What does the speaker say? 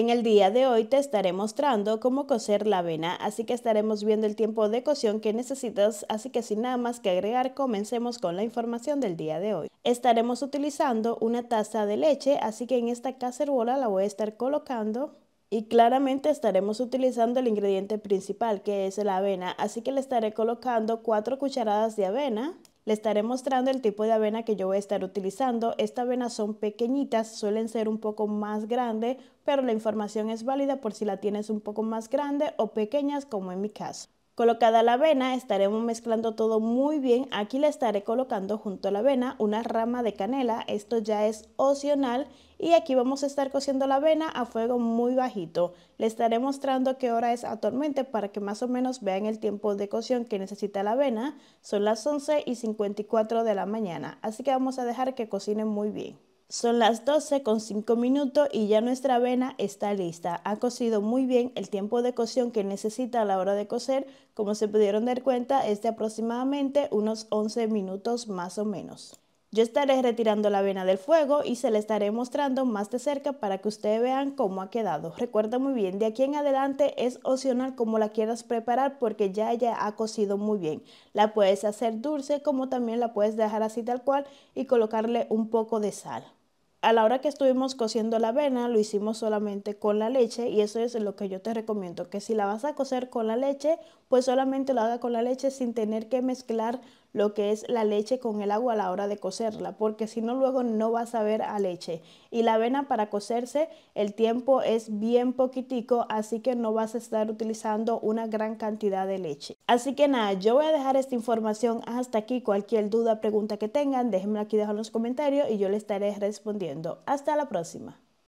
En el día de hoy te estaré mostrando cómo coser la avena, así que estaremos viendo el tiempo de cocción que necesitas, así que sin nada más que agregar comencemos con la información del día de hoy. Estaremos utilizando una taza de leche, así que en esta cacerola la voy a estar colocando y claramente estaremos utilizando el ingrediente principal que es la avena, así que le estaré colocando 4 cucharadas de avena le estaré mostrando el tipo de avena que yo voy a estar utilizando. Estas avenas son pequeñitas, suelen ser un poco más grandes, pero la información es válida por si la tienes un poco más grande o pequeñas como en mi caso. Colocada la avena, estaremos mezclando todo muy bien. Aquí le estaré colocando junto a la avena una rama de canela. Esto ya es opcional. Y aquí vamos a estar cociendo la avena a fuego muy bajito. Le estaré mostrando qué hora es actualmente para que más o menos vean el tiempo de cocción que necesita la avena. Son las 11 y 54 de la mañana. Así que vamos a dejar que cocine muy bien. Son las 12 con 5 minutos y ya nuestra avena está lista. Ha cocido muy bien el tiempo de cocción que necesita a la hora de cocer. Como se pudieron dar cuenta, es de aproximadamente unos 11 minutos más o menos. Yo estaré retirando la avena del fuego y se la estaré mostrando más de cerca para que ustedes vean cómo ha quedado. Recuerda muy bien, de aquí en adelante es opcional como la quieras preparar porque ya ella ha cocido muy bien. La puedes hacer dulce como también la puedes dejar así tal cual y colocarle un poco de sal a la hora que estuvimos cociendo la avena, lo hicimos solamente con la leche y eso es lo que yo te recomiendo, que si la vas a cocer con la leche, pues solamente lo haga con la leche sin tener que mezclar lo que es la leche con el agua a la hora de cocerla, porque si no luego no vas a ver a leche. Y la avena para cocerse el tiempo es bien poquitico, así que no vas a estar utilizando una gran cantidad de leche. Así que nada, yo voy a dejar esta información hasta aquí. Cualquier duda, pregunta que tengan, déjenmela aquí dejar en los comentarios y yo les estaré respondiendo. Hasta la próxima.